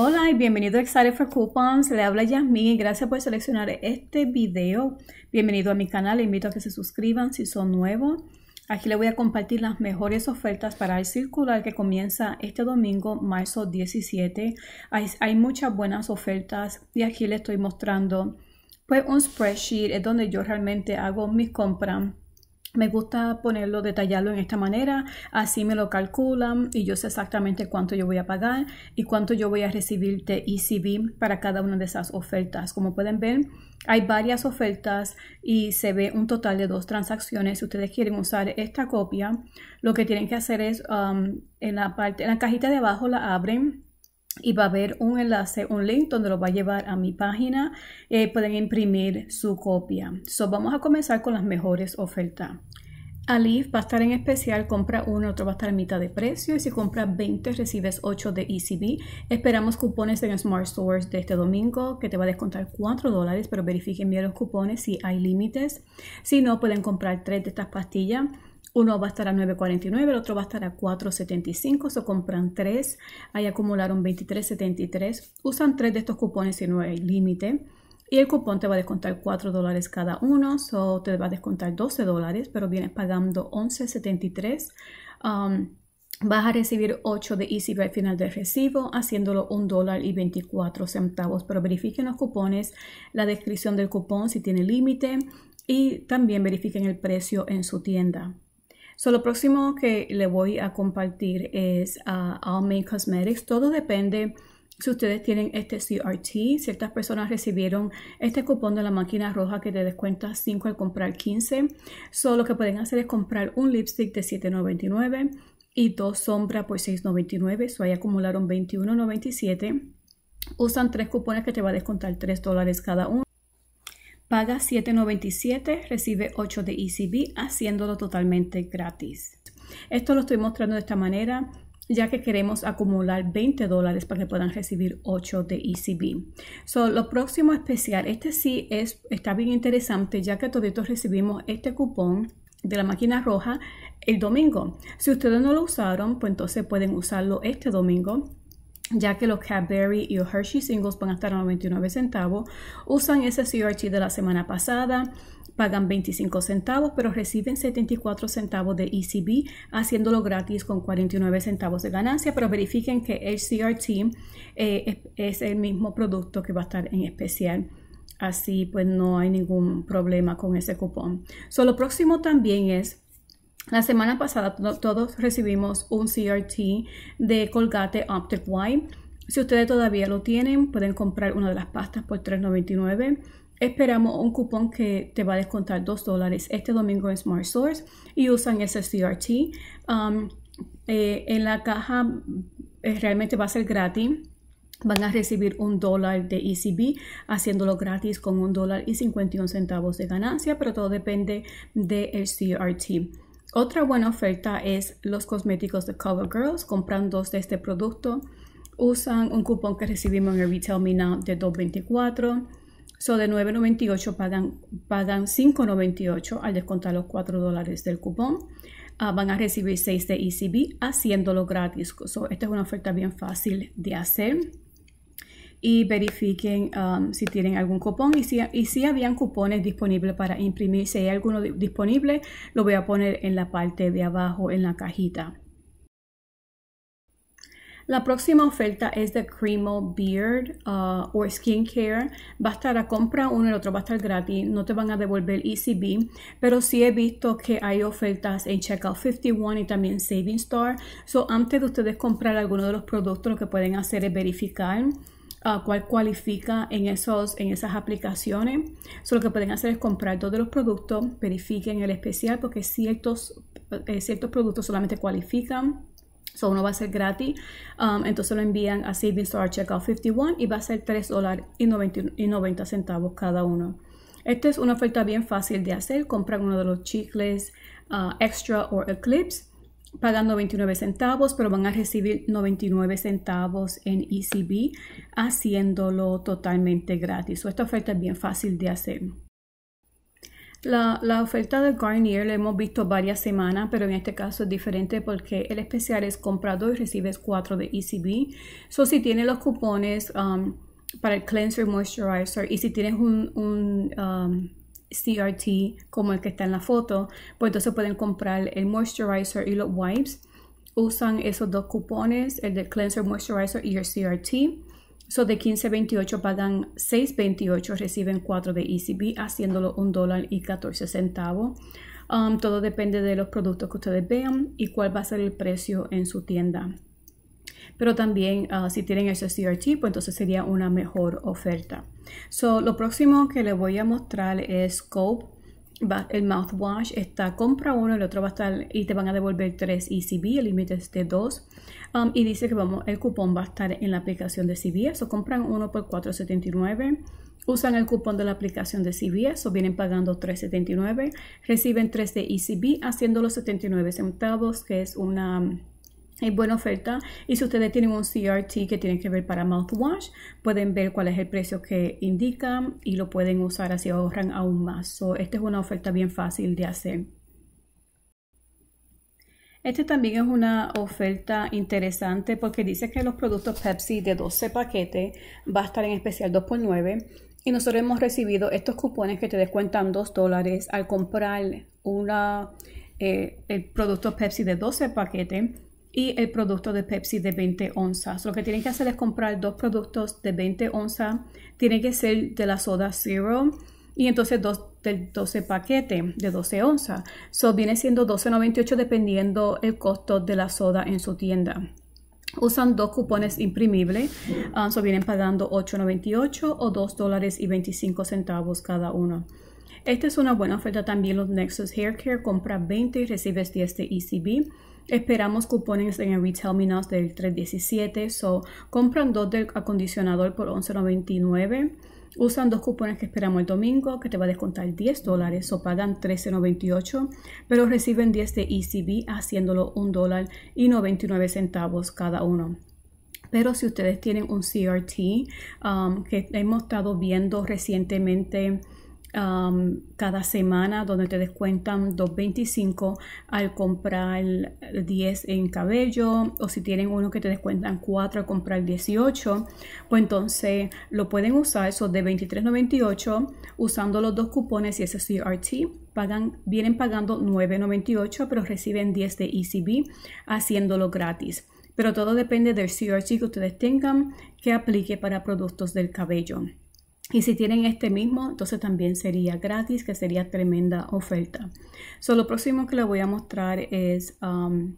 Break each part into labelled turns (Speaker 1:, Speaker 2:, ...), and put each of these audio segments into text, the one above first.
Speaker 1: Hola y bienvenido a Excited for Coupons, le habla Yasmin y gracias por seleccionar este video. Bienvenido a mi canal, invito a que se suscriban si son nuevos. Aquí le voy a compartir las mejores ofertas para el circular que comienza este domingo, marzo 17. Hay, muchas buenas ofertas y aquí le estoy mostrando pues un spreadsheet, es donde yo realmente hago mis compras me gusta ponerlo, detallarlo en esta manera, así me lo calculan y yo sé exactamente cuánto yo voy a pagar y cuánto yo voy a recibir de ECB para cada una de esas ofertas. Como pueden ver, hay varias ofertas y se ve un total de dos transacciones. Si ustedes quieren usar esta copia, lo que tienen que hacer es um, en la parte, en la cajita de abajo la abren y va a haber un enlace, un link donde lo va a llevar a mi página. Eh, pueden imprimir su copia. So, vamos a comenzar con las mejores ofertas. Alif va a estar en especial, compra uno, otro va a estar a mitad de precio y si compras 20 recibes 8 de ECB. Esperamos cupones en Smart Stores de este domingo que te va a descontar 4 dólares, pero verifiquen bien los cupones si hay límites. Si no, pueden comprar 3 de estas pastillas uno va a estar a 9.49, el otro va a estar a 4.75, Se compran tres, ahí acumularon 23.73, usan tres de estos cupones si no hay límite. Y el cupón te va a descontar 4 dólares cada uno, o te va a descontar 12 dólares, pero vienes pagando 11.73. Um, vas a recibir 8 de EasyBuy al final del recibo, haciéndolo $1.24. dólar y 24 centavos. Pero verifiquen los cupones, la descripción del cupón si tiene límite y también verifiquen el precio en su tienda. So, lo próximo que le voy a compartir es ah, All Main Cosmetics. Todo depende si ustedes tienen este CRT. Ciertas personas recibieron este cupón de la máquina roja que te descuenta 5 al comprar 15. Solo lo que pueden hacer es comprar un lipstick de $7.99 y dos sombras por $6.99. So, ahí acumularon $21.97. Usan tres cupones que te va a descontar 3 dólares cada uno. Paga $7.97, recibe 8 de ECB haciéndolo totalmente gratis. Esto lo estoy mostrando de esta manera ya que queremos acumular 20 dólares para que puedan recibir 8 de ECB. So, lo próximo especial, este sí es, está bien interesante ya que todos recibimos este cupón de la máquina roja el domingo. Si ustedes no lo usaron, pues entonces pueden usarlo este domingo ya que los Cadbury y los Hershey Singles van a estar a 99 centavos. Usan ese CRT de la semana pasada, pagan 25 centavos, pero reciben 74 centavos de ECB, haciéndolo gratis con 49 centavos de ganancia, pero verifiquen que el CRT eh, es, el mismo producto que va a estar en especial así pues no hay ningún problema con ese cupón. So, lo próximo también es la semana pasada todos recibimos un CRT de Colgate Optic White. Si ustedes todavía lo tienen, pueden comprar una de las pastas por $3.99. Esperamos un cupón que te va a descontar $2 este domingo en Smart Source y usan ese CRT. Um, eh, en la caja eh, realmente va a ser gratis van a recibir un dólar de ECB haciéndolo gratis con un dólar y 51 centavos de ganancia, pero todo depende del CRT. Otra buena oferta es los cosméticos de CoverGirls. Compran dos de este producto. Usan un cupón que recibimos en el Retail Me de 2.24. So de 9.98 pagan, pagan 5.98 al descontar los 4 dólares del cupón. Ah, van a recibir 6 de ECB haciéndolo gratis. esta es una oferta bien fácil de hacer y verifiquen um, si tienen algún cupón y si, y si habían cupones disponibles para imprimir. Si hay alguno disponible, lo voy a poner en la parte de abajo en la cajita. La próxima oferta es de Cremo Beard uh, o Skincare. Va a estar a compra uno y el otro va a estar gratis. No te van a devolver ECB, pero sí he visto que hay ofertas en Checkout 51 y también Saving Star. So, antes de ustedes comprar alguno de los productos, lo que pueden hacer es verificar a ah, cuál cualifica en, esos, en esas aplicaciones. solo lo que pueden hacer es comprar todos los productos, verifiquen el especial porque ciertos, eh, ciertos productos solamente cualifican. So, uno va a ser gratis. Um, entonces lo envían a Savings Store Checkout 51 y va a ser 3 dólares y 90 centavos cada uno. Esta es una oferta bien fácil de hacer. Compran uno de los chicles ah, extra o eclipse pagando 29 centavos, pero van a recibir 99 centavos en ECB haciéndolo totalmente gratis. esta oferta es bien fácil de hacer. La, oferta de Garnier la hemos visto varias semanas, pero en este caso es diferente porque el especial es comprado y recibes 4 de ECB. So, si tienes los cupones um, para el cleanser moisturizer y si tienes un, um, CRT como el que está en la foto, pues entonces pueden comprar el moisturizer y los wipes. Usan esos dos cupones, el de cleanser, moisturizer y el CRT. So de 15.28 pagan 6.28, reciben 4 de ECB, haciéndolo un dólar y 14 centavos. Um, todo depende de los productos que ustedes vean y cuál va a ser el precio en su tienda pero también ah, si tienen ese CRT, pues entonces sería una mejor oferta. So, lo próximo que les voy a mostrar es Scope. Va, el mouthwash está compra uno, el otro va a estar y te van a devolver 3 ECB, el límite es de 2. Um, y dice que vamos, el cupón va a estar en la aplicación de CBS. O compran uno por 479 usan el cupón de la aplicación de CBS. o vienen pagando $3.79, reciben 3 de ECB haciendo los 79 centavos, que es una hay buena oferta y si ustedes tienen un CRT que tienen que ver para mouthwash pueden ver cuál es el precio que indican y lo pueden usar así ahorran aún más so, esta es una oferta bien fácil de hacer este también es una oferta interesante porque dice que los productos Pepsi de 12 paquetes va a estar en especial 2x9 y nosotros hemos recibido estos cupones que te descuentan 2 dólares al comprar una, eh, el producto Pepsi de 12 paquetes y el producto de Pepsi de 20 onzas. Lo que tienen que hacer es comprar dos productos de 20 onzas. Tienen que ser de la soda Zero y entonces dos del 12 paquete de 12 onzas. So viene siendo 12.98 dependiendo el costo de la soda en su tienda. Usan dos cupones imprimibles, eso ah, vienen pagando 8.98 o $2.25 dólares y 25 centavos cada uno. Esta es una buena oferta también los Nexus Hair Care, compra 20 y recibes 10 de ECB. Esperamos cupones en el Retail Minos del 317, so compran dos del acondicionador por 11.99. Usan dos cupones que esperamos el domingo, que te va a descontar 10 dólares, o pagan 13.98, pero reciben 10 de ECB, haciéndolo $1.99 dólar cada uno. Pero si ustedes tienen un CRT um, que hemos estado viendo recientemente, cada semana donde te descuentan 2.25 al comprar 10 en cabello o si tienen uno que te descuentan 4 al comprar 18 pues entonces lo pueden usar esos de 23.98 usando los dos cupones y ese CRT pagan, vienen pagando 9.98 pero reciben 10 de ECB haciéndolo gratis pero todo depende del CRT que ustedes tengan que aplique para productos del cabello. Y si tienen este mismo, entonces también sería gratis, que sería tremenda oferta. So, lo próximo que les voy a mostrar es um,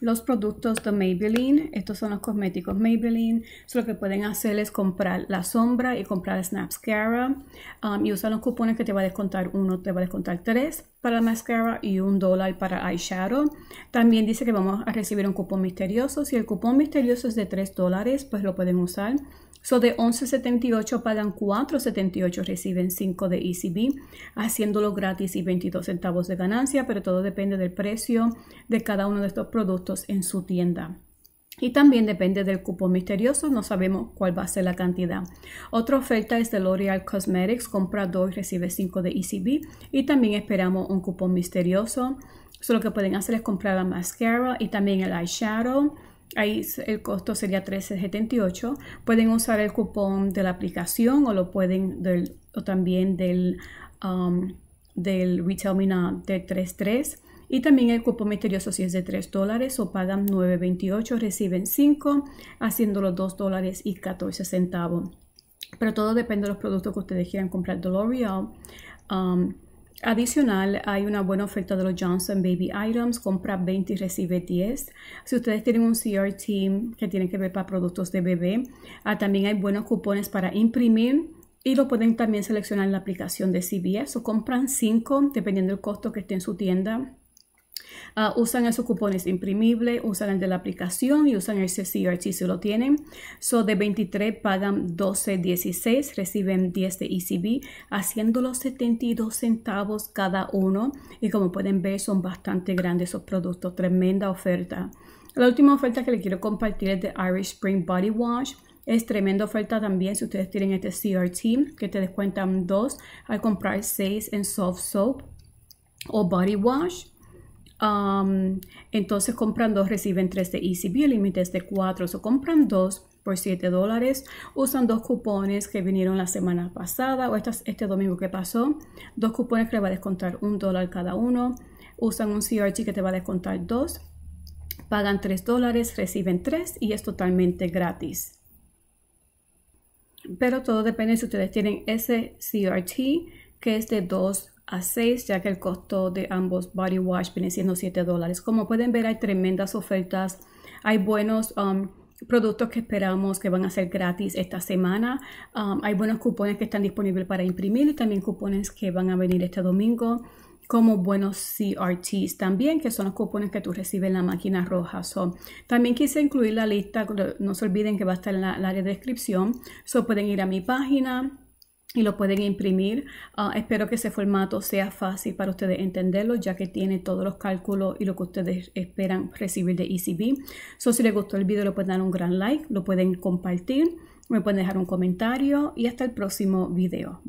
Speaker 1: los productos de Maybelline. Estos son los cosméticos Maybelline. lo que pueden hacer es comprar la sombra y comprar la mascara. Um, y usan los cupones que te va a descontar uno, te va a descontar tres para la mascara y un dólar para eyeshadow. También dice que vamos a recibir un cupón misterioso. Si el cupón misterioso es de tres dólares, pues lo pueden usar. So de 11.78 pagan 4.78, reciben 5 de ECB, haciéndolo gratis y 22 centavos de ganancia, pero todo depende del precio de cada uno de estos productos en su tienda. Y también depende del cupón misterioso, no sabemos cuál va a ser la cantidad. Otra oferta es de L'Oreal Cosmetics, compra 2 recibe 5 de ECB y también esperamos un cupón misterioso. solo que pueden hacer es comprar la mascara y también el eyeshadow ahí el costo sería $13.78. Pueden usar el cupón de la aplicación o lo pueden o también del, um, del de 33. Y también el cupón misterioso si es de 3 dólares o pagan 9.28, reciben 5, haciendo los 2 dólares y 14 centavos. Pero todo depende de los productos que ustedes quieran comprar de L'Oreal. Um, Adicional, hay una buena oferta de los Johnson Baby Items, compra 20 y recibe 10. Si ustedes tienen un CR Team que tiene que ver para productos de bebé, ah, también hay buenos cupones para imprimir y lo pueden también seleccionar en la aplicación de CBS o compran 5 dependiendo del costo que esté en su tienda Ah, usan esos cupones imprimibles, usan el de la aplicación y usan ese CRT si lo tienen. So de 23 pagan $12.16, reciben 10 de ECB, haciendo los 72 centavos cada uno. Y como pueden ver, son bastante grandes esos productos, tremenda oferta. La última oferta que les quiero compartir es de Irish Spring Body Wash. Es tremenda oferta también si ustedes tienen este CRT que te descuentan 2 al comprar 6 en Soft Soap o Body Wash entonces compran dos, reciben tres de el límite es de cuatro, o compran dos por 7 dólares. Usan dos cupones que vinieron la semana pasada o este domingo que pasó. Dos cupones que le va a descontar un dólar cada uno. Usan un CRT que te va a descontar dos. Pagan tres dólares, reciben tres y es totalmente gratis. Pero todo depende si ustedes tienen ese CRT que es de 2 a 6 ya que el costo de ambos body wash viene siendo 7 dólares. Como pueden ver hay tremendas ofertas, hay buenos um, productos que esperamos que van a ser gratis esta semana. Um, hay buenos cupones que están disponibles para imprimir y también cupones que van a venir este domingo como buenos CRTs también, que son los cupones que tú recibes en la máquina roja. también quise incluir la lista, no se olviden que va a estar en la, área de descripción. So, pueden ir a mi página, y lo pueden imprimir. Ah, espero que ese formato sea fácil para ustedes entenderlo, ya que tiene todos los cálculos y lo que ustedes esperan recibir de ECB. si les gustó el video, le pueden dar un gran like, lo pueden compartir, me pueden dejar un comentario y hasta el próximo video.